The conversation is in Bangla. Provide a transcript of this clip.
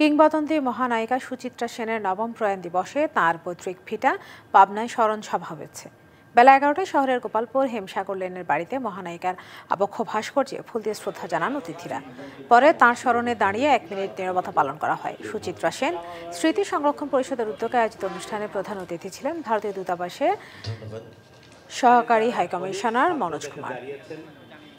কিংবদন্তি মহানায়িকা সুচিত্রা সেনের নবম প্রয়াণ দিবসে তাঁর পৈতৃক ভিটা পাবনায় স্মরণ সভা হয়েছে বেলা এগারোটায় শহরের গোপালপুর হেমসাগর লেনের বাড়িতে মহানায়িকার আবক্ষ ভাস্কর্যে ফুল দিয়ে শ্রদ্ধা জানান অতিথিরা পরে তাঁর স্মরণে দাঁড়িয়ে এক মিনিট নিরবতা পালন করা হয় সুচিত্রা সেন স্মৃতি সংরক্ষণ পরিষদের উদ্যোগে আয়োজিত অনুষ্ঠানে প্রধান অতিথি ছিলেন ভারতীয় দূতাবাসের সহকারী হাইকমিশনার মনোজ কুমার